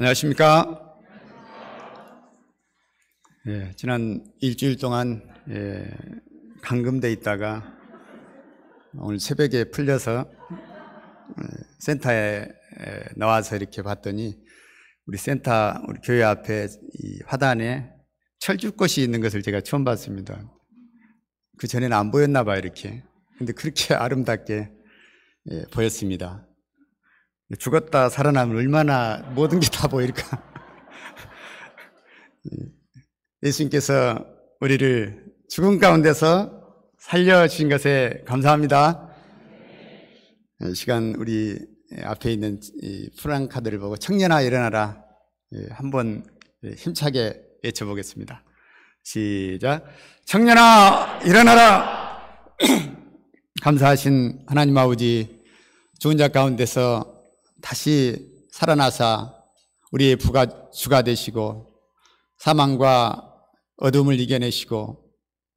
안녕하십니까? 예, 지난 일주일 동안 예, 감금돼 있다가 오늘 새벽에 풀려서 예, 센터에 예, 나와서 이렇게 봤더니 우리 센터 우리 교회 앞에 화단에 철쭉꽃이 있는 것을 제가 처음 봤습니다. 그 전에는 안 보였나 봐 이렇게. 근데 그렇게 아름답게 예, 보였습니다. 죽었다 살아남면 얼마나 모든 게 다 보일까. 예수님께서 우리를 죽음 가운데서 살려주신 것에 감사합니다. 시간 우리 앞에 있는 프랑카드를 보고 청년아 일어나라 예, 한번 힘차게 외쳐보겠습니다. 시작. 청년아 일어나라. 감사하신 하나님 아버지 좋은 자 가운데서 다시 살아나사 우리의 부가, 주가 되시고 사망과 어둠을 이겨내시고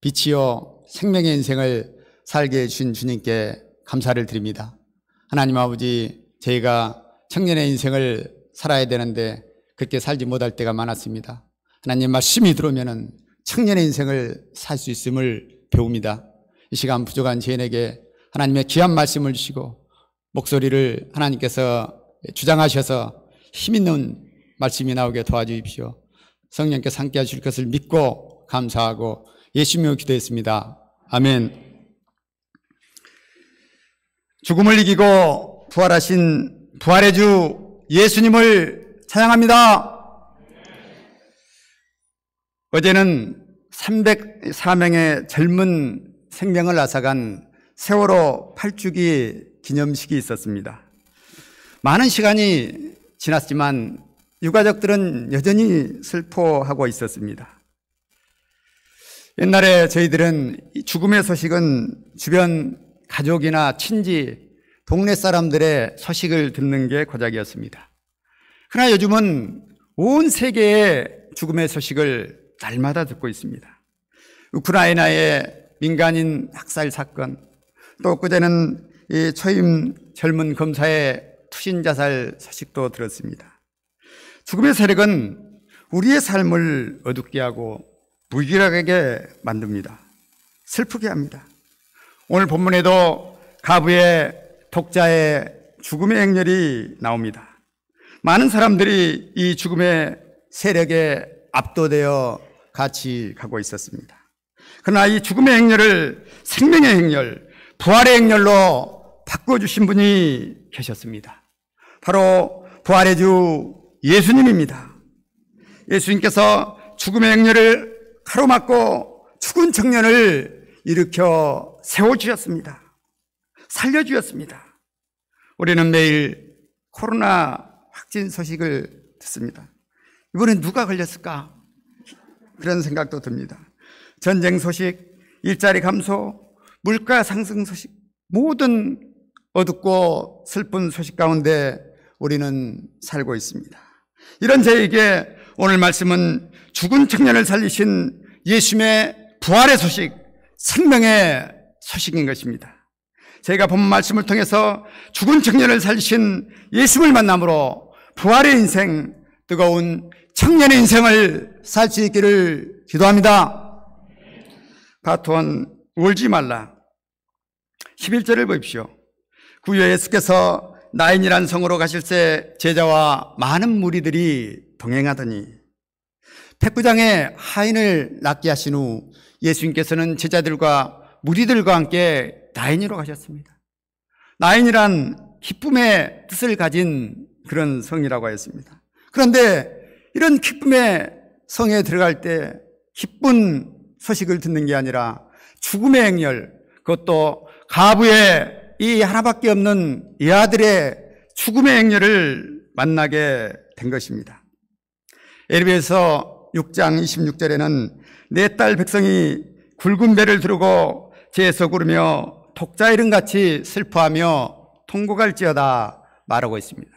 빛이요 생명의 인생을 살게 해준 주님께 감사를 드립니다. 하나님 아버지 저희가 청년의 인생을 살아야 되는데 그렇게 살지 못할 때가 많았습니다. 하나님 말씀이 들어오면은 청년의 인생을 살 수 있음을 배웁니다. 이 시간 부족한 죄인에게 하나님의 귀한 말씀을 주시고 목소리를 하나님께서 주장하셔서 힘 있는 말씀이 나오게 도와주십시오. 성령께서 함께 하실 것을 믿고 감사하고 예수님으 기도했습니다. 아멘. 죽음을 이기고 부활하신 부활의 주 예수님을 찬양합니다. 어제는 304명의 젊은 생명을 앗아간 세월호 8주기 기념식이 있었습니다. 많은 시간이 지났지만 유가족들은 여전히 슬퍼하고 있었습니다. 옛날에 저희들은 죽음의 소식은 주변 가족이나 친지, 동네 사람들의 소식을 듣는 게 고작이었습니다. 그러나 요즘은 온 세계의 죽음의 소식을 날마다 듣고 있습니다. 우크라이나의 민간인 학살 사건, 또 그제는 이 초임 젊은 검사의 투신 자살 소식도 들었습니다. 죽음의 세력은 우리의 삶을 어둡게 하고 무기력하게 만듭니다. 슬프게 합니다. 오늘 본문에도 가부의 독자의 죽음의 행렬이 나옵니다. 많은 사람들이 이 죽음의 세력에 압도되어 같이 가고 있었습니다. 그러나 이 죽음의 행렬을 생명의 행렬, 부활의 행렬로 바꿔주신 분이 계셨습니다. 바로 부활의 주 예수님입니다. 예수님께서 죽음의 행렬을 가로막고 죽은 청년을 일으켜 세워주셨습니다. 살려주셨습니다. 우리는 매일 코로나 확진 소식을 듣습니다. 이번엔 누가 걸렸을까? 그런 생각도 듭니다. 전쟁 소식, 일자리 감소, 물가 상승 소식, 모든 어둡고 슬픈 소식 가운데 우리는 살고 있습니다. 이런 저에게 오늘 말씀은 죽은 청년을 살리신 예수님의 부활의 소식, 생명의 소식인 것입니다. 저가본 말씀을 통해서 죽은 청년을 살리신 예수님을 만남으로 부활의 인생, 뜨거운 청년의 인생을 살 수 있기를 기도합니다. 바톤 울지 말라. 11절을 보십시오. 구유 그 예수께서 나인이란 성으로 가실 때 제자와 많은 무리들이 동행하더니 백부장의 하인을 낫게 하신 후 예수님께서는 제자들과 무리들과 함께 나인으로 가셨습니다. 나인이란 기쁨의 뜻을 가진 그런 성이라고 하였습니다. 그런데 이런 기쁨의 성에 들어갈 때 기쁜 소식을 듣는 게 아니라 죽음의 행렬, 그것도 가부의 이 하나밖에 없는 이 아들의 죽음의 행렬을 만나게 된 것입니다. 에리베서 6장 26절에는 내 딸 백성이 굵은 배를 두르고 재서 구르며 독자 이름 같이 슬퍼하며 통곡할지어다 말하고 있습니다.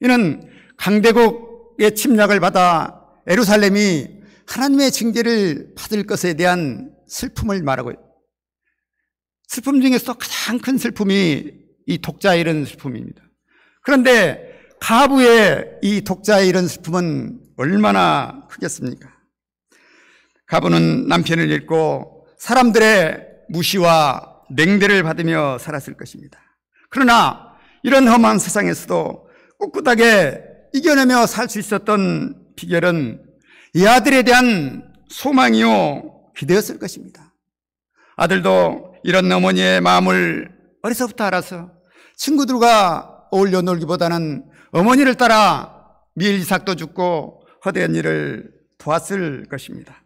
이는 강대국의 침략을 받아 에루살렘이 하나님의 징계를 받을 것에 대한 슬픔을 말하고 슬픔 중에서 가장 큰 슬픔이 이 독자 잃은 슬픔입니다. 그런데 가부의 이 독자 잃은 슬픔은 얼마나 크겠습니까? 가부는 남편을 잃고 사람들의 무시와 냉대를 받으며 살았을 것입니다. 그러나 이런 험한 세상에서도 꿋꿋하게 이겨내며 살 수 있었던 비결은 이 아들에 대한 소망이요 기대였을 것입니다. 아들도 이런 어머니의 마음을 어려서부터 알아서 친구들과 어울려 놀기보다는 어머니를 따라 밀삭도 죽고 허대한 일을 도왔을 것입니다.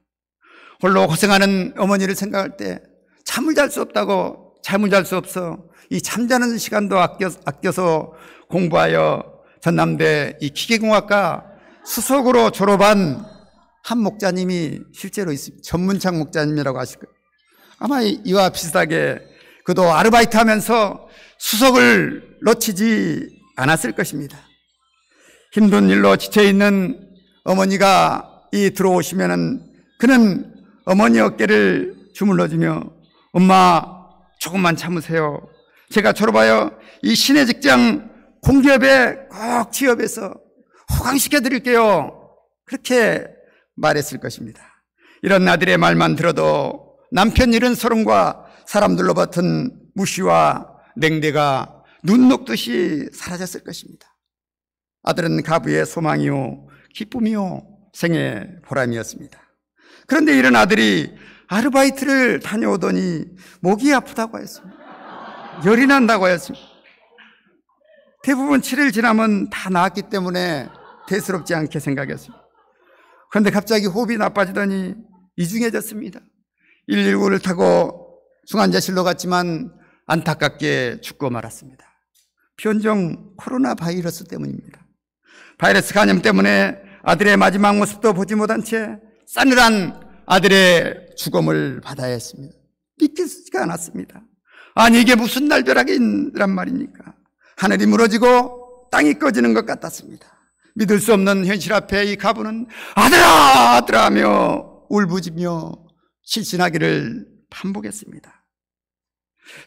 홀로 고생하는 어머니를 생각할 때 잠을 잘 수 없다고 잠을 잘 수 없어 이 잠자는 시간도 아껴, 아껴서 공부하여 전남대 이 기계공학과 수석으로 졸업한 한 목자님이 실제로 있습니다. 전문창 목자님이라고 아실 거예요. 아마 이와 비슷하게 그도 아르바이트 하면서 수석을 놓치지 않았을 것입니다. 힘든 일로 지쳐있는 어머니가 이 들어오시면은 그는 어머니 어깨를 주물러주며 엄마 조금만 참으세요. 제가 졸업하여 이 신의 직장 공기업에 꼭 취업해서 호강시켜 드릴게요. 그렇게 말했을 것입니다. 이런 아들의 말만 들어도 남편 일은 서름과 사람들로 붙은 무시와 냉대가 눈 녹듯이 사라졌을 것입니다. 아들은 가부의 소망이요, 기쁨이요, 생의 보람이었습니다. 그런데 이런 아들이 아르바이트를 다녀오더니 목이 아프다고 했습니다. 열이 난다고 했습니다. 대부분 7일 지나면 다 나았기 때문에 대수롭지 않게 생각했습니다. 그런데 갑자기 호흡이 나빠지더니 이중해졌습니다. 119를 타고 중환자실로 갔지만 안타깝게 죽고 말았습니다. 변종 코로나 바이러스 때문입니다. 바이러스 감염 때문에 아들의 마지막 모습도 보지 못한 채 싸늘한 아들의 죽음을 받아야 했습니다. 믿기지가 않았습니다. 아니 이게 무슨 날벼락이란 말입니까? 하늘이 무너지고 땅이 꺼지는 것 같았습니다. 믿을 수 없는 현실 앞에 이 가부는 아들아 아들아며 울부짖며 실신하기를 반복했습니다.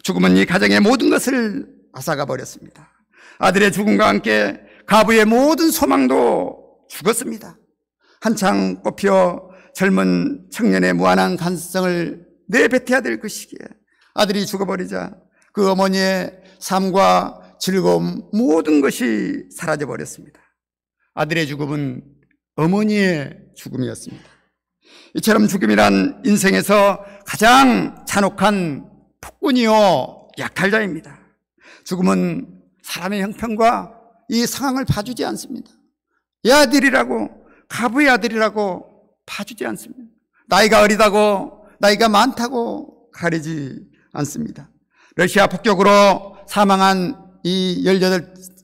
죽음은 이 가정의 모든 것을 앗아가 버렸습니다. 아들의 죽음과 함께 가부의 모든 소망도 죽었습니다. 한창 꽃피어 젊은 청년의 무한한 간성을 내뱉어야 될 것이기에 그 아들이 죽어버리자 그 어머니의 삶과 즐거움 모든 것이 사라져버렸습니다. 아들의 죽음은 어머니의 죽음이었습니다. 이처럼 죽음이란 인생에서 가장 잔혹한 폭군이요 약탈자입니다 죽음은 사람의 형편과 이 상황을 봐주지 않습니다. 예들이라고 가부의 아들이라고 봐주지 않습니다. 나이가 어리다고 나이가 많다고 가리지 않습니다. 러시아 폭격으로 사망한 이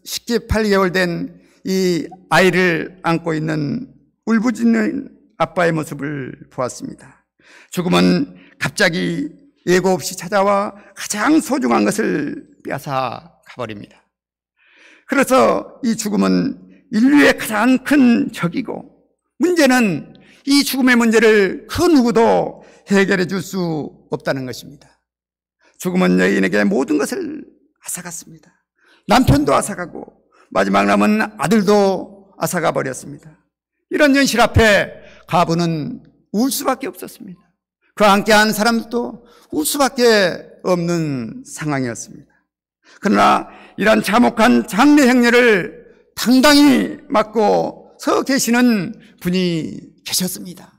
18, 18개월 된 이 아이를 안고 있는 울부짖는 아빠의 모습을 보았습니다. 죽음은 갑자기 예고 없이 찾아와 가장 소중한 것을 빼앗아 가버립니다. 그래서 이 죽음은 인류의 가장 큰 적이고 문제는 이 죽음의 문제를 그 누구도 해결해 줄 수 없다는 것입니다. 죽음은 여인에게 모든 것을 앗아갔습니다. 남편도 앗아가고 마지막 남은 아들도 앗아가 버렸습니다. 이런 현실 앞에 가부는울 수밖에 없었습니다. 그와 함께한 사람들도 울 수밖에 없는 상황이었습니다. 그러나 이런 참혹한 장례 행렬을 당당히 맡고 서 계시는 분이 계셨습니다.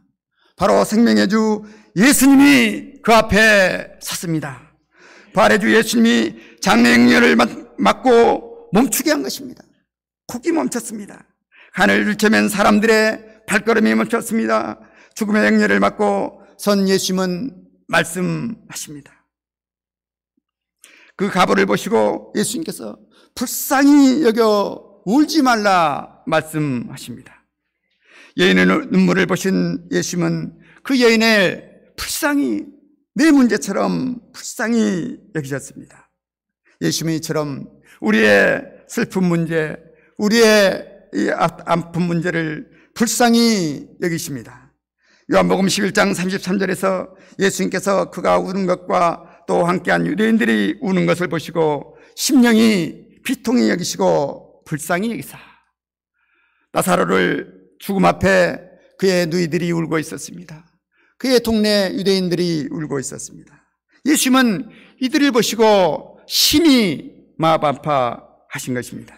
바로 생명의 주 예수님이 그 앞에 섰습니다. 발의 주 예수님이 장례 행렬을 맡고 멈추게 한 것입니다. 콕이 멈췄습니다. 하늘 일체면 사람들의 발걸음이 멈췄습니다. 죽음의 행렬을 맞고 선 예수님은 말씀하십니다. 그 가보를 보시고 예수님께서 불쌍히 여겨 울지 말라 말씀하십니다. 여인의 눈물을 보신 예수님은 그 여인의 불쌍히 내 문제처럼 불쌍히 여기셨습니다. 예수님이처럼 우리의 슬픈 문제, 우리의 이 아, 아픈 문제를 불쌍히 여기십니다. 요한복음 11장 33절에서 예수님께서 그가 우는 것과 또 함께한 유대인들이 우는 것을 보시고 심령이 비통히 여기시고 불쌍히 여기사 나사로를 죽음 앞에 그의 누이들이 울고 있었습니다. 그의 동네 유대인들이 울고 있었습니다. 예수님은 이들을 보시고 심히 마반파 하신 것입니다.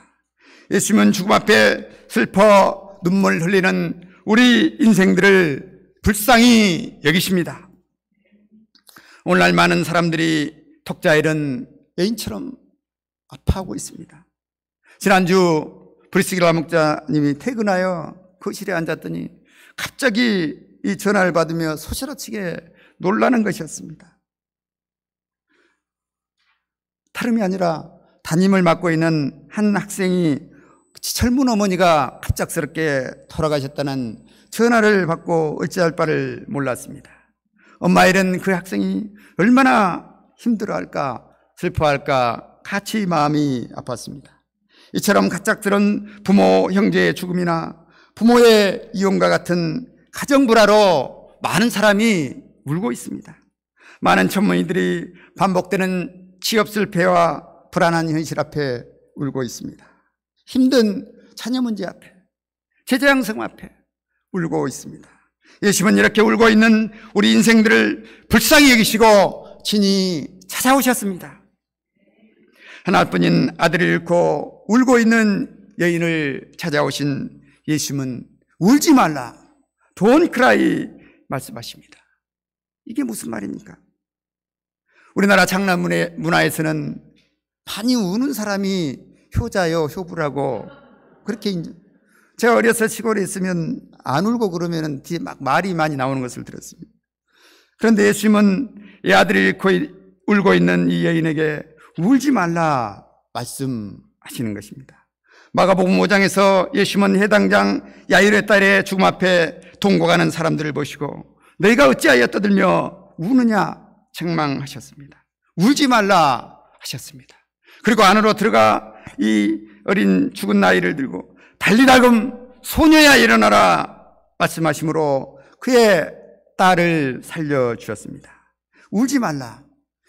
예수님은 죽음 앞에 슬퍼 눈물 흘리는 우리 인생들을 불쌍히 여기십니다. 오늘날 많은 사람들이 턱자 잃은 여인처럼 아파하고 있습니다. 지난주 브리스길라 목자님이 퇴근하여 거실에 그 앉았더니 갑자기 이 전화를 받으며 소시라치게 놀라는 것이었습니다. 다름이 아니라 담임을 맡고 있는 한 학생이 젊은 어머니가 갑작스럽게 돌아가셨다는 전화를 받고 어찌할 바를 몰랐습니다. 엄마 일은 그 학생이 얼마나 힘들어할까 슬퍼할까 같이 마음이 아팠습니다. 이처럼 갑작스런 부모 형제의 죽음이나 부모의 이혼과 같은 가정 불화로 많은 사람이 울고 있습니다. 많은 전문의들이 반복되는 취업 실패와 불안한 현실 앞에 울고 있습니다. 힘든 자녀 문제 앞에, 제자 양성 앞에 울고 있습니다. 예수님은 이렇게 울고 있는 우리 인생들을 불쌍히 여기시고 친히 찾아오셨습니다. 하나뿐인 아들을 잃고 울고 있는 여인을 찾아오신 예수님은 울지 말라, 돈 크라이 말씀하십니다. 이게 무슨 말입니까? 우리나라 장난 문화에서는 많이 우는 사람이 효자요, 효부라고. 그렇게 인정. 제가 어려서 시골에 있으면 안 울고 그러면은 뒤에 막 말이 많이 나오는 것을 들었습니다. 그런데 예수님은 이아들이 거의 울고 있는 이 여인에게 울지 말라 말씀하시는 것입니다. 마가복음 5장에서 예수님은 해당장 야이르의 딸의 죽음 앞에 동고가는 사람들을 보시고 너희가 어찌하여 떠들며 우느냐 책망하셨습니다. 울지 말라 하셨습니다. 그리고 안으로 들어가 이 어린 죽은 나이를 들고 달리다금 소녀야 일어나라 말씀하심으로 그의 딸을 살려주셨습니다. 울지 말라.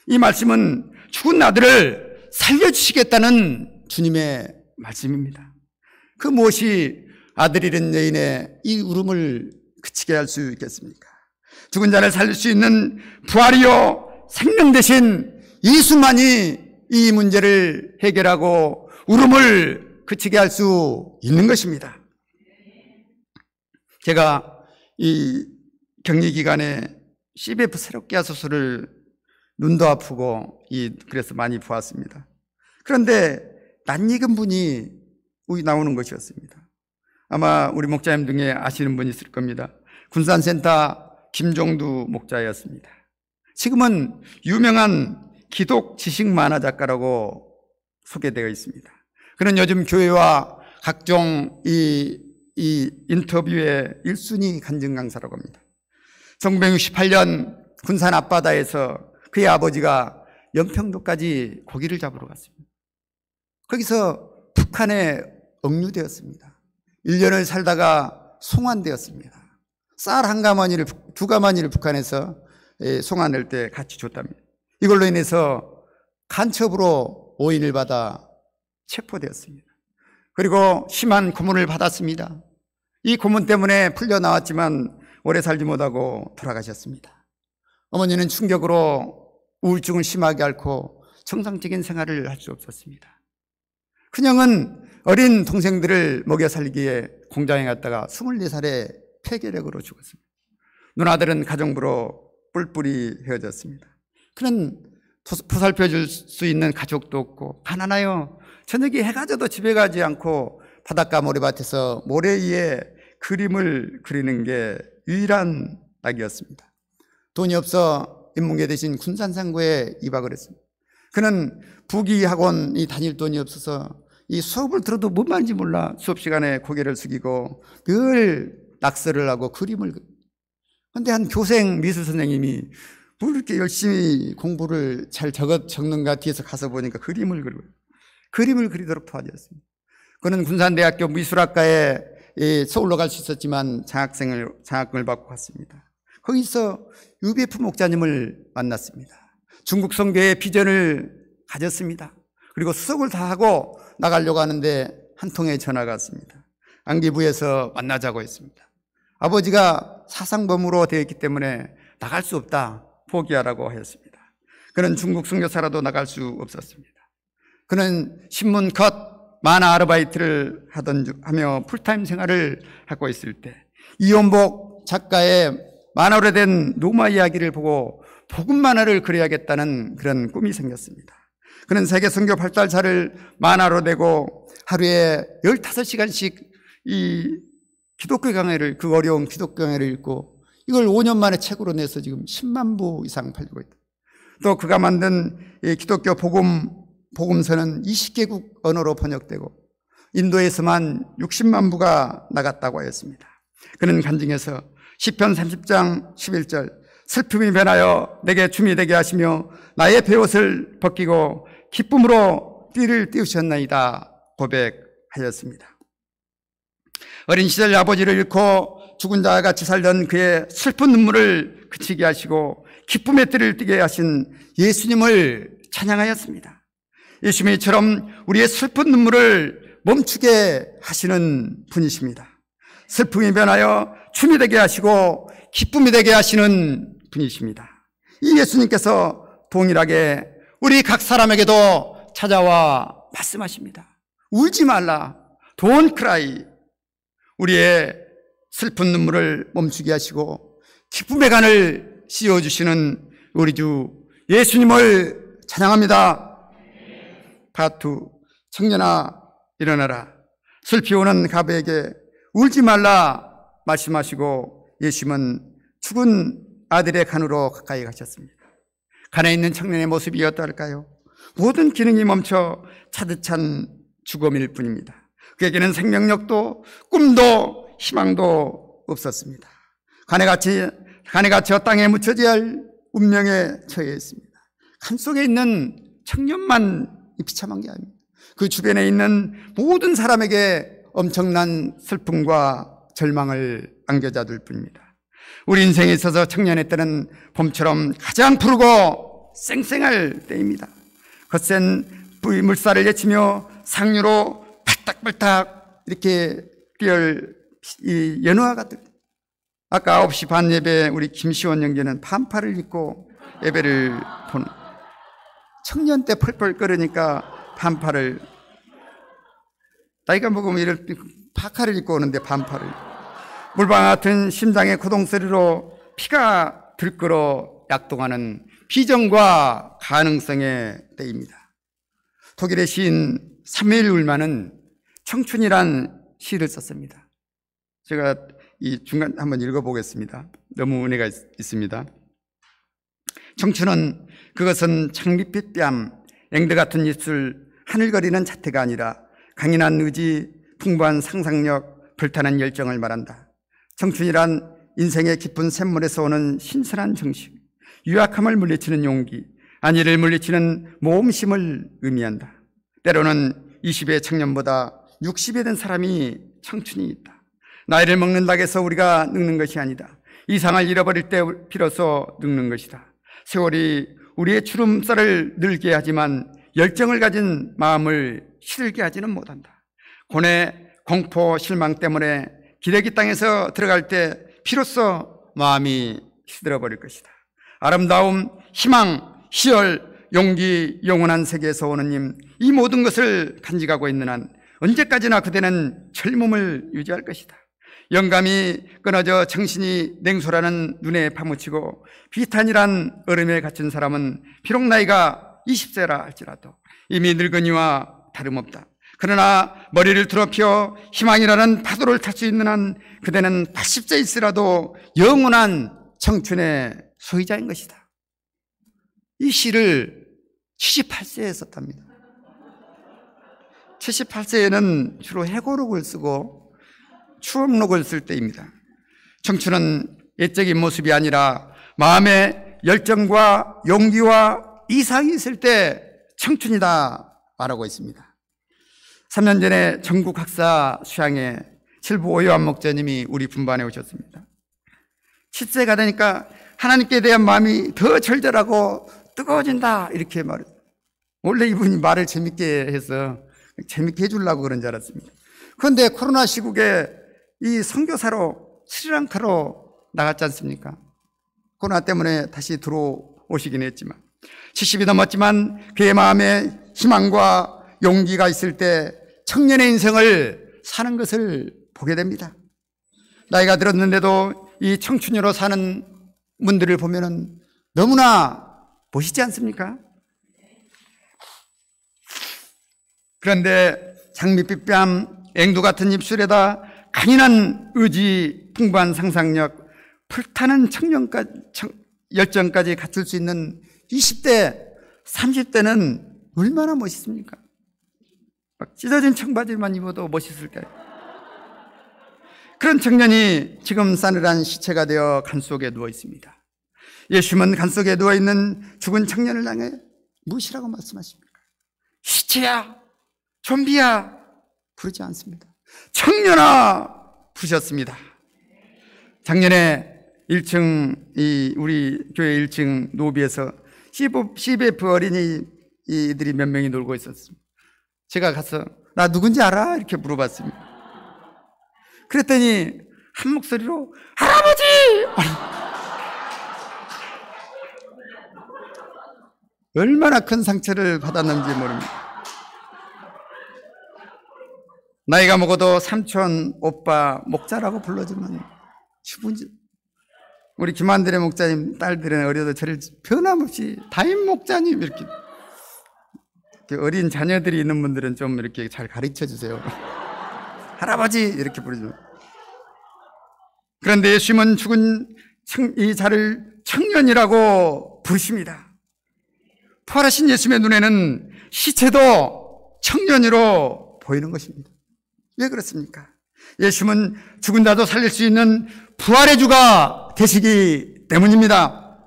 이 말씀은 죽은 아들을 살려주시겠다는 주님의 말씀입니다. 그 무엇이 아들 잃은 여인의 이 울음을 그치게 할 수 있겠습니까? 죽은 자를 살릴 수 있는 부활이요 생명 대신 예수만이 이 문제를 해결하고 울음을 그치게 할 수 있는 것입니다. 제가 이 격리 기간에 CBF 새롭게 하소서를 눈도 아프고 이 그래서 많이 보았습니다. 그런데 낯익은 분이 나오는 것이었습니다. 아마 우리 목자님 중에 아시는 분이 있을 겁니다. 군산센터 김종두 목자였습니다. 지금은 유명한 기독 지식 만화 작가라고 소개되어 있습니다. 그는 요즘 교회와 각종 이, 이 인터뷰의 1순위 간증 강사라고 합니다. 1968년 군산 앞바다에서 그의 아버지가 연평도까지 고기를 잡으러 갔습니다. 거기서 북한에 억류되었습니다. 1년을 살다가 송환되었습니다. 쌀 한 가마니를, 두 가마니를 북한에서 예, 송환할 때 같이 줬답니다. 이걸로 인해서 간첩으로 오인을 받아 체포되었습니다. 그리고 심한 고문을 받았습니다. 이 고문 때문에 풀려 나왔지만 오래 살지 못하고 돌아가셨습니다. 어머니는 충격으로 우울증을 심하게 앓고 정상적인 생활을 할 수 없었습니다. 큰형은 어린 동생들을 먹여 살리기에 공장에 갔다가 24살에 폐결핵으로 죽었습니다. 누나들은 가정부로 뿔뿔이 헤어졌습니다. 그는 보살펴 줄 수 있는 가족도 없고 가난하여 저녁에 해가 져도 집에 가지 않고 바닷가 모래밭에서 모래 위에 그림을 그리는 게 유일한 낙이었습니다. 돈이 없어 인문계 대신 군산상고에 입학을 했습니다. 그는 부기 학원이 다닐 돈이 없어서 이 수업을 들어도 뭔 말인지 몰라 수업 시간에 고개를 숙이고 늘 낙서를 하고 그림을 그런데 한 교생 미술 선생님이 뭐 이렇게 열심히 공부를 잘 적어 적는가 뒤에서 가서 보니까 그림을 그려요. 그림을 그리도록 도와주었습니다. 그는 군산대학교 미술학과에 서울로 갈 수 있었지만 장학생을, 장학금을 받고 갔습니다. 거기서 유비프 목자님을 만났습니다. 중국 선교의 비전을 가졌습니다. 그리고 수석을 다 하고 나가려고 하는데 한 통의 전화가 왔습니다. 안기부에서 만나자고 했습니다. 아버지가 사상범으로 되어 있기 때문에 나갈 수 없다. 포기하라고 하였습니다. 그는 중국 선교사라도 나갈 수 없었습니다. 그는 신문 컷 만화 아르바이트를 하던 하며 풀타임 생활을 하고 있을 때 이원복 작가의 만화로 된 로마 이야기를 보고 복음 만화를 그려야겠다는 그런 꿈이 생겼습니다. 그는 세계 선교 발달사를 만화로 되고 하루에 15시간씩 이 기독교 강해를 그 어려운 기독교 강해를 읽고 이걸 5년 만에 책으로 내서 지금 10만 부 이상 팔리고 있다. 또 그가 만든 이 기독교 복음 복음서는 20개국 언어로 번역되고 인도에서만 60만 부가 나갔다고 하였습니다. 그는 간증에서 시편 30장 11절 슬픔이 변하여 내게 춤이 되게 하시며 나의 배옷을 벗기고 기쁨으로 띠를 띄우셨나이다 고백하였습니다. 어린 시절 아버지를 잃고 죽은 자와 같이 살던 그의 슬픈 눈물을 그치게 하시고 기쁨의 띠를 띠게 하신 예수님을 찬양하였습니다. 예수님처럼 우리의 슬픈 눈물을 멈추게 하시는 분이십니다. 슬픔이 변하여 춤이 되게 하시고 기쁨이 되게 하시는 분이십니다. 이 예수님께서 동일하게 우리 각 사람에게도 찾아와 말씀하십니다. 울지 말라. Don't cry. 우리의 슬픈 눈물을 멈추게 하시고 기쁨의 간을 씌워주시는 우리 주 예수님을 찬양합니다. 바투 청년아 일어나라 슬피 오는 가베에게 울지 말라 말씀하시고 예수님은 죽은 아들의 간으로 가까이 가셨습니다. 간에 있는 청년의 모습이 어떨까요? 모든 기능이 멈춰 차듯한 죽음일 뿐입니다. 그에게는 생명력도 꿈도 희망도 없었습니다. 간에같이 간에같이 땅에 묻혀져야 할 운명에 처해 있습니다. 간 속에 있는 청년만 비참한 게 아닙니다. 그 주변에 있는 모든 사람에게 엄청난 슬픔과 절망을 안겨자둘 뿐입니다. 우리 인생에 있어서 청년의 때는 봄처럼 가장 푸르고 쌩쌩할 때입니다. 거센 물살을 예치며 상류로 발딱발딱 이렇게 뛰을 연어와 같은 아까 9시 반 예배 우리 김시원 영재는 반팔을 입고 예배를 보는 청년 때 펄펄 끓으니까 반팔을 나이가 먹으면 이럴 파카를 입고 오는데 반팔을 물방 같은 심장의 고동 소리로 피가 들끓어 약동하는 비정과 가능성의 때입니다. 독일의 시인 3일 엘 울만은 청춘이란 시를 썼습니다. 제가 이 중간 한번 읽어보겠습니다. 너무 은혜가 있, 있습니다. 청춘은 그것은 창밋빛 뺨, 앵두 같은 입술, 하늘거리는 자태가 아니라 강인한 의지, 풍부한 상상력, 불타는 열정을 말한다. 청춘이란 인생의 깊은 샘물에서 오는 신선한 정신 유약함을 물리치는 용기, 안일를 물리치는 모험심을 의미한다. 때로는 20의 청년보다 60이 된 사람이 청춘이 있다. 나이를 먹는다고 해서 우리가 늙는 것이 아니다. 이상을 잃어버릴 때 비로소 늙는 것이다. 세월이 우리의 주름살을 늘게 하지만 열정을 가진 마음을 시게 하지는 못한다. 고뇌, 공포, 실망 때문에 기레기 땅에서 들어갈 때 비로소 마음이 시들어 버릴 것이다. 아름다움, 희망, 희열, 용기, 영원한 세계에서 오는 님, 이 모든 것을 간직하고 있는 한 언제까지나 그대는 젊음을 유지할 것이다. 영감이 끊어져 정신이 냉소라는 눈에 파묻히고 비탄이란 얼음에 갇힌 사람은 비록 나이가 20세라 할지라도 이미 늙은이와 다름없다. 그러나 머리를 드럽혀 희망이라는 파도를 탈 수 있는 한 그대는 80세 있으라도 영원한 청춘의 소유자인 것이다. 이 시를 78세에 썼답니다. 78세에는 주로 해고록을 쓰고 추억록을 쓸 때입니다. 청춘은 옛적인 모습이 아니라 마음에 열정과 용기와 이상이 있을 때 청춘이다 말하고 있습니다. 3년 전에 전국 학사 수양에 칠부 오요한 목자님이 우리 분반에 오셨습니다. 7세가 되니까 하나님께 대한 마음이 더 절절하고 뜨거워진다 이렇게 말했 원래 이분이 말을 재밌게 해서 재밌게 해주려고 그런 줄 알았습니다. 그런데 코로나 시국에 이 선교사로 스리랑카로 나갔지 않습니까? 코로나 때문에 다시 들어오시긴 했지만 70이 넘었지만 그의 마음에 희망과 용기가 있을 때 청년의 인생을 사는 것을 보게 됩니다. 나이가 들었는데도 이 청춘으로 사는 분들을 보면 너무나 멋있지 않습니까? 그런데 장밋빛 뺨, 앵두 같은 입술에다 강인한 의지, 풍부한 상상력, 불타는 청년까지, 열정까지 갖출 수 있는 20대, 30대는 얼마나 멋있습니까? 막 찢어진 청바지만 입어도 멋있을까요? 그런 청년이 지금 싸늘한 시체가 되어 간 속에 누워 있습니다. 예수님은 간 속에 누워 있는 죽은 청년을 향해 무엇이라고 말씀하십니까? 시체야, 좀비야 부르지 않습니다. 청년아 부셨습니다. 작년에 1층 이 우리 교회 1층 노비에서 CBF 어린이 들이몇 명이 놀고 있었습니다. 제가 가서 나 누군지 알아? 이렇게 물어봤습니다. 그랬더니 한 목소리로 할아버지! 얼마나 큰 상처를 받았는지 모릅니다. 나이가 먹어도 삼촌, 오빠, 목자라고 불러주면 충분히 우리 김한들의 목자님 딸들은 어려도 저를 변함없이 다임 목자님 이렇게, 이렇게 어린 자녀들이 있는 분들은 좀 이렇게 잘 가르쳐 주세요. 할아버지 이렇게 부르죠. 그런데 예수님은 죽은 이 자를 청년이라고 부르십니다. 부활하신 예수님의 눈에는 시체도 청년으로 보이는 것입니다. 왜 그렇습니까? 예수님은 죽은 자도 살릴 수 있는 부활의 주가 되시기 때문입니다.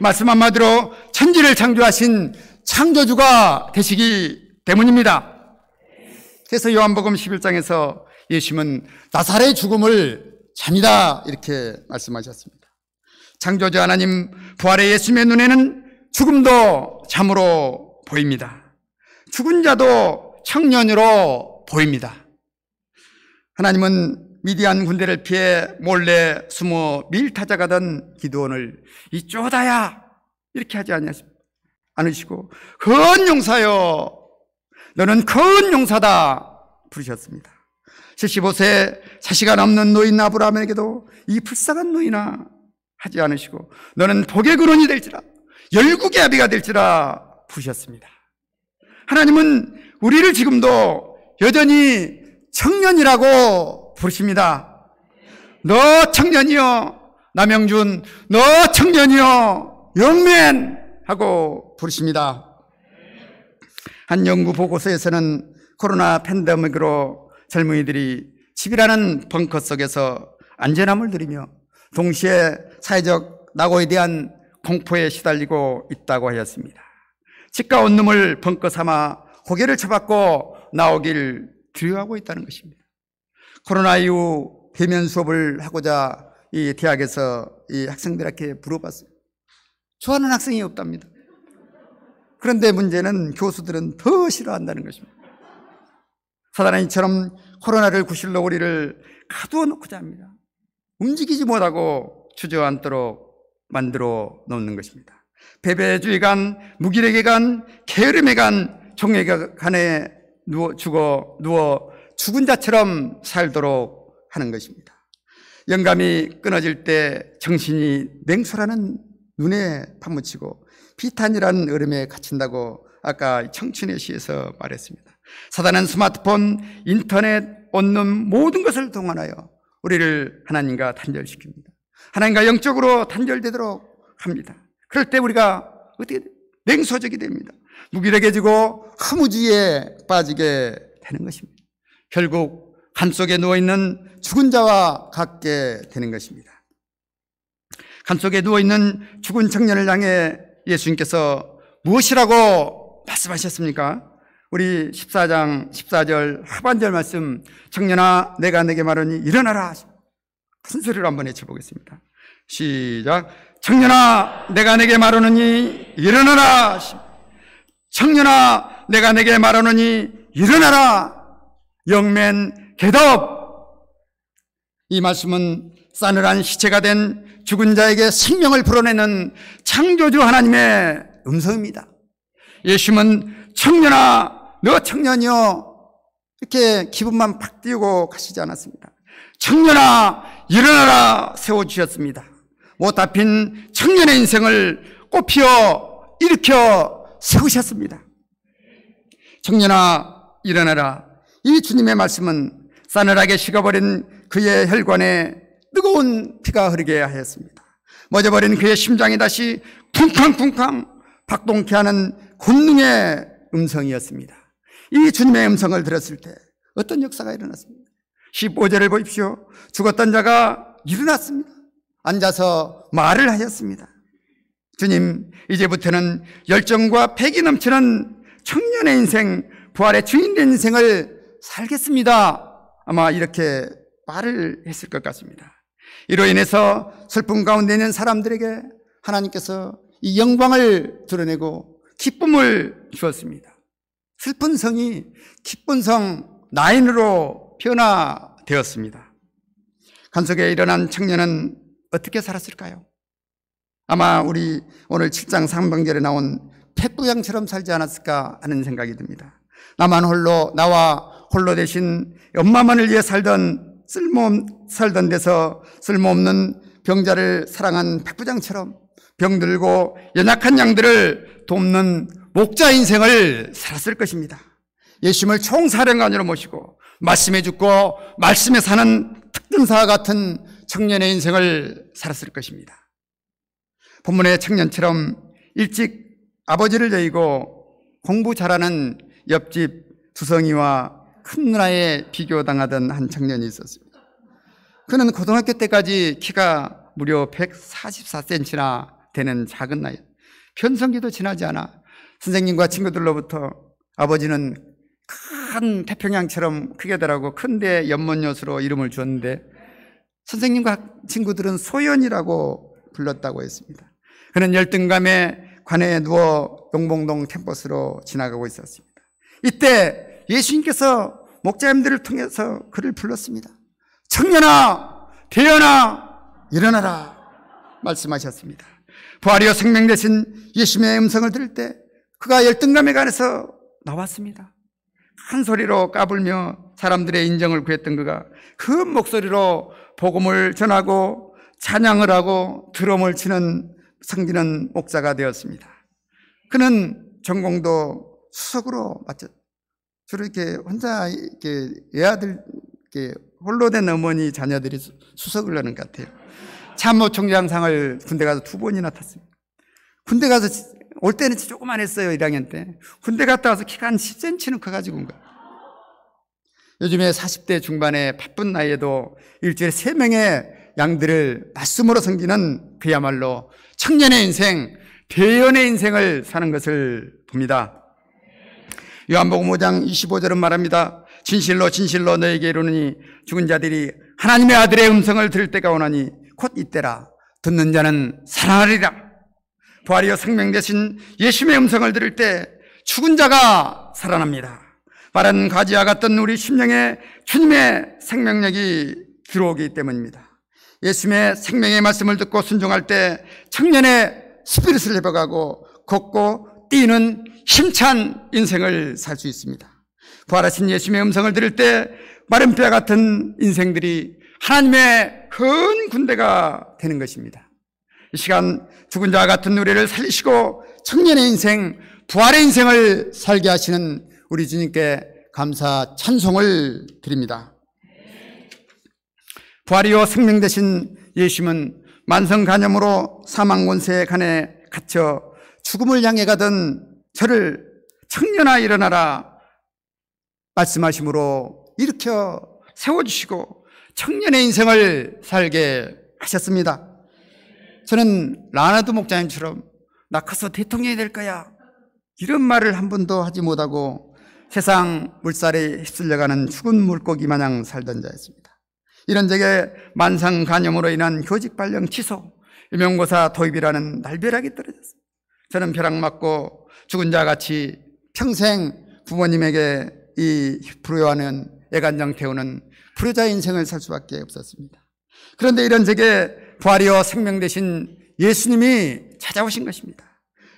말씀 한마디로 천지를 창조하신 창조주가 되시기 때문입니다. 그래서 요한복음 11장에서 예수님은 나사렛의 죽음을 잠이다 이렇게 말씀하셨습니다. 창조주 하나님 부활의 예수님의 눈에는 죽음도 잠으로 보입니다. 죽은 자도 청년으로 보입니다. 하나님은 미디안 군대를 피해 몰래 숨어 밀타자가던 기도원을 이 쪼다야 이렇게 하지 않으시고 큰 용사여 너는 큰 용사다 부르셨습니다 75세 사시가 넘는 노인 아브라함에게도 이 불쌍한 노인아 하지 않으시고 너는 복의 근원이 될지라 열국의 아비가 될지라 부르셨습니다 하나님은 우리를 지금도 여전히 청년이라고 부르십니다. 너청년이요 남영준, 너청년이요 영맨! 하고 부르십니다. 한 연구 보고서에서는 코로나 팬데믹으로 젊은이들이 집이라는 벙커 속에서 안전함을 누리며 동시에 사회적 낙오에 대한 공포에 시달리고 있다고 하였습니다. 집과온 놈을 벙커 삼아 고개를 쳐박고 나오길 들여하고 있다는 것입니다. 코로나 이후 대면 수업을 하고자 이 대학에서 이 학생들한테 물어봤어요. 좋아하는 학생이 없답니다. 그런데 문제는 교수들은 더 싫어한다는 것입니다. 사단은 이처럼 코로나를 구실로 우리를 가두어 놓고자 합니다. 움직이지 못하고 주저앉도록 만들어 놓는 것입니다. 배배주의 간, 무기력에 간, 게으름에 간, 종에 간의 누워 죽어 누워 죽은 자처럼 살도록 하는 것입니다. 영감이 끊어질 때 정신이 냉소라는 눈에 파묻히고 비탄이라는 얼음에 갇힌다고 아까 청춘의 시에서 말했습니다. 사단은 스마트폰, 인터넷, 온룸 모든 것을 동원하여 우리를 하나님과 단절시킵니다. 하나님과 영적으로 단절되도록 합니다. 그럴 때 우리가 어떻게 냉소적이 됩니다. 무기력해지고 허무지에 빠지게 되는 것입니다. 결국 감속에 누워있는 죽은 자와 같게 되는 것입니다. 감속에 누워있는 죽은 청년을 향해 예수님께서 무엇이라고 말씀하셨습니까? 우리 14장 14절 하반절 말씀 청년아 내가 내게 말하니 일어나라 큰 소리로 한번 외쳐보겠습니다 시작 청년아 내가 내게 말하느니 일어나라 청년아 내가 내게 말하노니 일어나라 영맨 개덥 이 말씀은 싸늘한 시체가 된 죽은 자에게 생명을 불어내는 창조주 하나님의 음성입니다 예수님은 청년아 너 청년이여 이렇게 기분만 팍 띄우고 가시지 않았습니다 청년아 일어나라 세워주셨습니다 못 앞인 청년의 인생을 꽃피어 일으켜 세우셨습니다. 청년아 일어나라. 이 주님의 말씀은 싸늘하게 식어버린 그의 혈관에 뜨거운 피가 흐르게 하였습니다. 멎어버린 그의 심장이 다시 쿵쾅쿵쾅 박동케 하는 군능의 음성이었습니다. 이 주님의 음성을 들었을 때 어떤 역사가 일어났습니까? 15절을 보십시오. 죽었던 자가 일어났습니다. 앉아서 말을 하였습니다. 주님, 이제부터는 열정과 패기 넘치는 청년의 인생, 부활의 주인된 인생을 살겠습니다. 아마 이렇게 말을 했을 것 같습니다. 이로 인해서 슬픔 가운데 있는 사람들에게 하나님께서 이 영광을 드러내고 기쁨을 주었습니다. 슬픈 성이 기쁜 성 나인으로 변화되었습니다. 간석에 일어난 청년은 어떻게 살았을까요? 아마 우리 오늘 7장 3반절에 나온 펫부양처럼 살지 않았을까 하는 생각이 듭니다. 나만 홀로 나와 홀로 대신 엄마만을 위해 살던 쓸모 살던 데서 쓸모없는 병자를 사랑한 백부장처럼 병들고 연약한 양들을 돕는 목자 인생을 살았을 것입니다. 예수님을 총사령관으로 모시고 말씀에 죽고 말씀에 사는 특등사 같은 청년의 인생을 살았을 것입니다. 본문의 청년처럼 일찍 아버지를 여의고 공부 잘하는 옆집 두성이와 큰누나에 비교당하던 한 청년이 있었습니다. 그는 고등학교 때까지 키가 무려 144cm나 되는 작은 나이 편성기도 지나지 않아 선생님과 친구들로부터 아버지는 큰 태평양처럼 크게 되라고 큰데 연못요수로 이름을 주었는데 선생님과 친구들은 소연이라고 불렀다고 했습니다. 그는 열등감에 관해 누워 용봉동 캠퍼스로 지나가고 있었습니다. 이때 예수님께서 목자님들을 통해서 그를 불렀습니다. 청년아, 대연아, 일어나라 말씀하셨습니다. 부활이요 생명 대신 예수님의 음성을 들을 때 그가 열등감에 관해서 나왔습니다. 큰 소리로 까불며 사람들의 인정을 구했던 그가 큰 목소리로 복음을 전하고 찬양을 하고 드럼을 치는 성기는 목사가 되었습니다. 그는 전공도 수석으로 마쳤. 주로 이렇게 혼자 이렇게 애아들 이렇게 홀로 된 어머니 자녀들이 수석을 하는 것 같아요. 참모총장상을 군대 가서 두 번이나 탔습니다. 군대 가서 올 때는 조금만 했어요 1학년 때. 군대 갔다 와서 키가 한 10cm는 커가지고 온 거예요. 요즘에 40대 중반의 바쁜 나이에도 일주일에 3명의 양들을 말씀으로 섬기는 그야말로 청년의 인생, 대연의 인생을 사는 것을 봅니다. 요한복음 5장 25절은 말합니다. 진실로 진실로 너에게 이르니 죽은 자들이 하나님의 아들의 음성을 들을 때가 오나니 곧 이때라 듣는 자는 살아나리라. 부활이여 생명 대신 예수의 음성을 들을 때 죽은 자가 살아납니다. 마른 가지와 같던 우리 심령에 주님의 생명력이 들어오기 때문입니다. 예수님의 생명의 말씀을 듣고 순종할 때 청년의 스피릿을 해복하고 걷고 뛰는 힘찬 인생을 살 수 있습니다. 부활하신 예수님의 음성을 들을 때 마른 뼈 같은 인생들이 하나님의 큰 군대가 되는 것입니다. 이 시간 죽은 자와 같은 노래를 살리시고 청년의 인생, 부활의 인생을 살게 하시는 우리 주님께 감사 찬송을 드립니다. 부활이요 생명 대신 예수님은 만성 간염으로 사망 권세에 간에 갇혀 죽음을 향해 가던 저를 청년아 일어나라 말씀하심으로 일으켜 세워주시고 청년의 인생을 살게 하셨습니다. 저는 라나드 목자님처럼 나 커서 대통령이 될 거야 이런 말을 한 번도 하지 못하고 세상 물살에 휩쓸려가는 죽은 물고기 마냥 살던 자였습니다. 이런 적에 만상 간염으로 인한 교직 발령 취소, 유명고사 도입이라는 날벼락이 떨어졌습니다. 저는 벼락 맞고 죽은 자 같이 평생 부모님에게 이 불효하는 애간장 태우는 불효자 인생을 살 수밖에 없었습니다. 그런데 이런 적에 부활이요 생명 대신 예수님이 찾아오신 것입니다.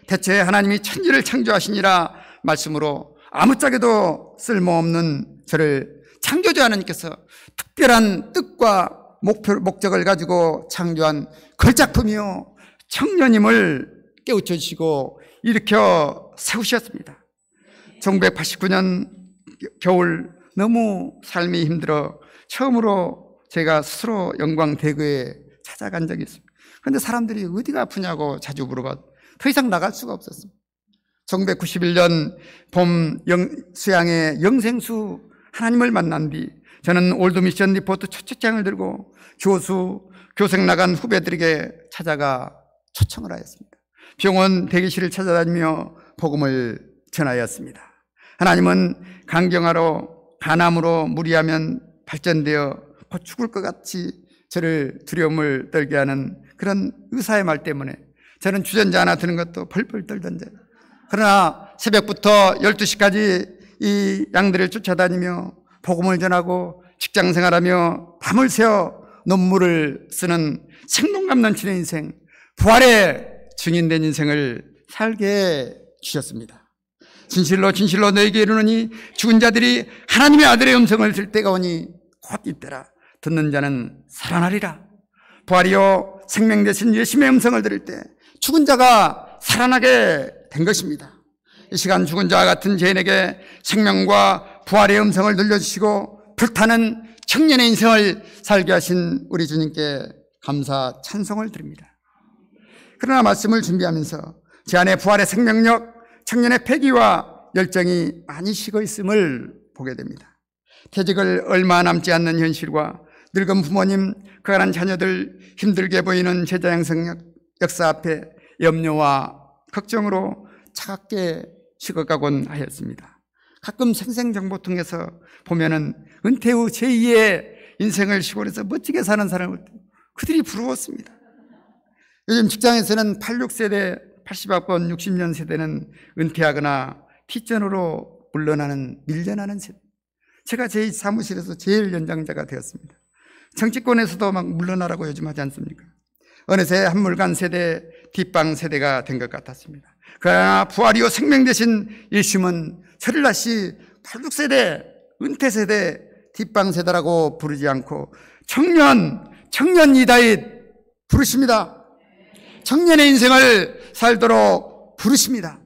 대체 하나님이 천지를 창조하시니라 말씀으로 아무짝에도 쓸모없는 저를 창조주 하나님께서 특별한 뜻과 목표, 목적을 가지고 창조한 걸작품이요. 청년임을 깨우쳐 주시고 일으켜 세우셨습니다. 1989년 겨울 너무 삶이 힘들어 처음으로 제가 스스로 영광 대구에 찾아간 적이 있습니다. 그런데 사람들이 어디가 아프냐고 자주 물어봤. 더 이상 나갈 수가 없었습니다. 1991년 봄 영, 수양의 영생수 하나님을 만난 뒤 저는 올드미션 리포트 첫째 장을 들고 교수, 교생 나간 후배들에게 찾아가 초청을 하였습니다. 병원 대기실을 찾아다니며 복음을 전하였습니다. 하나님은 강경화로 간암으로 무리하면 발전되어 곧 죽을 것 같이 저를 두려움을 떨게 하는 그런 의사의 말 때문에 저는 주전자 하나 드는 것도 벌벌 떨던데 그러나 새벽부터 12시까지 이 양들을 쫓아다니며 복음을 전하고 직장 생활하며 밤을 새어눈물을 쓰는 생동감 넘치는 인생, 부활에 증인된 인생을 살게 주셨습니다. 진실로 진실로 너에게 이르노니 죽은 자들이 하나님의 아들의 음성을 들 때가 오니 곧 이때라 듣는 자는 살아나리라. 부활이요 생명 대신 예수의 음성을 들을 때 죽은 자가 살아나게 된 것입니다. 이 시간 죽은 자와 같은 죄인에게 생명과 부활의 음성을 들려주시고 불타는 청년의 인생을 살게 하신 우리 주님께 감사 찬송을 드립니다. 그러나 말씀을 준비하면서 제 안에 부활의 생명력, 청년의 패기와 열정이 많이 식어 있음을 보게 됩니다. 퇴직을 얼마 남지 않는 현실과 늙은 부모님, 가난한 자녀들 힘들게 보이는 제자 양성 역사 앞에 염려와 걱정으로 차갑게 식어가곤 하였습니다. 가끔 생생정보통에서 보면은 은퇴 후 제2의 인생을 시골에서 멋지게 사는 사람을 그들이 부러웠습니다. 요즘 직장에서는 86세대, 80학번, 60년 세대는 은퇴하거나 티전으로 물러나는, 밀려나는 세대. 제가 제 사무실에서 제일 연장자가 되었습니다. 정치권에서도 막 물러나라고 요즘 하지 않습니까? 어느새 한물간 세대, 뒷방 세대가 된 것 같았습니다. 그러나 부활이요 생명 대신 예수님은 서릴라시 86세대, 은퇴세대, 뒷방세대라고 부르지 않고 청년, 청년이다잇 부르십니다. 청년의 인생을 살도록 부르십니다.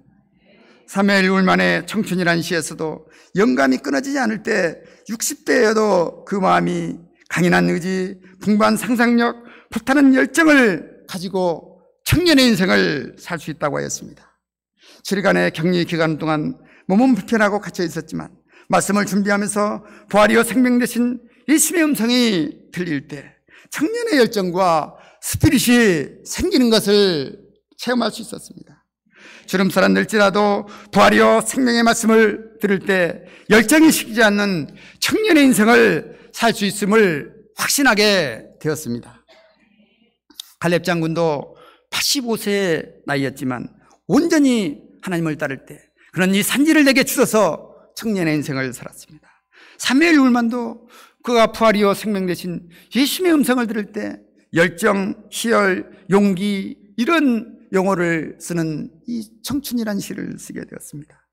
3일 6일 만에 청춘이란 시에서도 영감이 끊어지지 않을 때 60대여도 그 마음이 강인한 의지, 풍부한 상상력, 불타는 열정을 가지고 청년의 인생을 살 수 있다고 하였습니다. 7일간의 격리 기간 동안 몸은 불편하고 갇혀 있었지만 말씀을 준비하면서 부활이요 생명 대신 예수의 음성이 들릴 때 청년의 열정과 스피릿이 생기는 것을 체험할 수 있었습니다. 주름살은 늘지라도 부활이요 생명의 말씀을 들을 때 열정이 식지 않는 청년의 인생을 살 수 있음을 확신하게 되었습니다. 갈렙 장군도 85세 의 나이였지만 온전히 하나님을 따를 때 그런 이 산지를 내게 주셔서 청년의 인생을 살았습니다. 사무 울만도 그가 부활이요 생명 대신 예수의 음성을 들을 때 열정, 희열, 용기 이런 용어를 쓰는 이 청춘이란 시를 쓰게 되었습니다.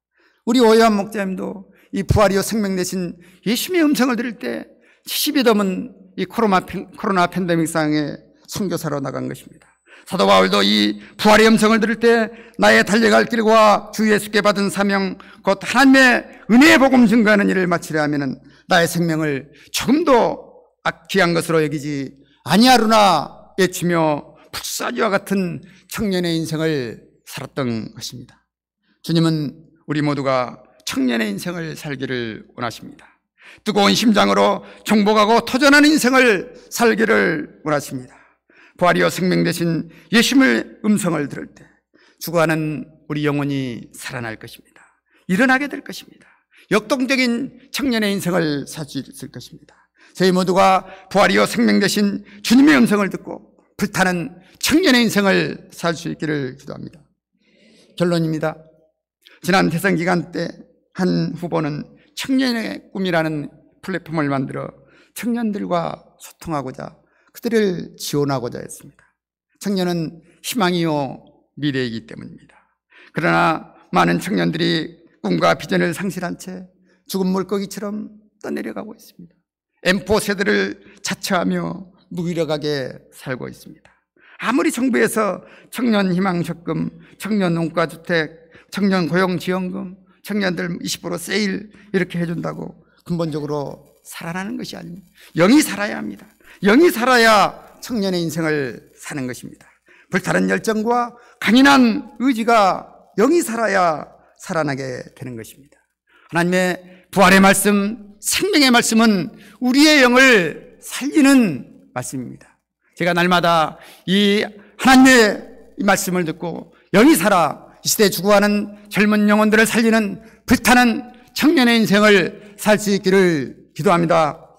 우리 오해한 목자님도 이 부활이요 생명 대신 예수의 음성을 들을 때 70이 넘은 이 코로나, 코로나 팬데믹 상황에 선교사로 나간 것입니다. 사도 바울도 이 부활의 음성을 들을 때 나의 달려갈 길과 주 예수께 받은 사명 곧 하나님의 은혜의 복음 증거하는 일을 마치려 하면은 나의 생명을 조금도 악귀한 것으로 여기지 아니하루나 외치며 불사지와 같은 청년의 인생을 살았던 것입니다. 주님은 우리 모두가 청년의 인생을 살기를 원하십니다. 뜨거운 심장으로 정복하고 터전하는 인생을 살기를 원하십니다. 부활이여 생명 대신 예수님의 음성을 들을 때 죽어가는 우리 영혼이 살아날 것입니다. 일어나게 될 것입니다. 역동적인 청년의 인생을 살 수 있을 것입니다. 저희 모두가 부활이요 생명 대신 주님의 음성을 듣고 불타는 청년의 인생을 살 수 있기를 기도합니다. 결론입니다. 지난 대선 기간 때 한 후보는 청년의 꿈이라는 플랫폼을 만들어 청년들과 소통하고자 그들을 지원하고자 했습니다. 청년은 희망이요 미래이기 때문입니다. 그러나 많은 청년들이 꿈과 비전을 상실한 채 죽은 물고기처럼 떠내려가고 있습니다. 엠포 세대를 자처하며 무기력하게 살고 있습니다. 아무리 정부에서 청년 희망 적금, 청년 농가 주택, 청년 고용 지원금, 청년들 20% 세일 이렇게 해준다고 근본적으로 살아나는 것이 아닙니다. 영이 살아야 합니다. 영이 살아야 청년의 인생을 사는 것입니다. 불타는 열정과 강인한 의지가 영이 살아야 살아나게 되는 것입니다. 하나님의 부활의 말씀, 생명의 말씀은 우리의 영을 살리는 말씀입니다. 제가 날마다 이 하나님의 이 말씀을 듣고 영이 살아 이 시대에 죽어가는 젊은 영혼들을 살리는 불타는 청년의 인생을 살 수 있기를 기도합니다.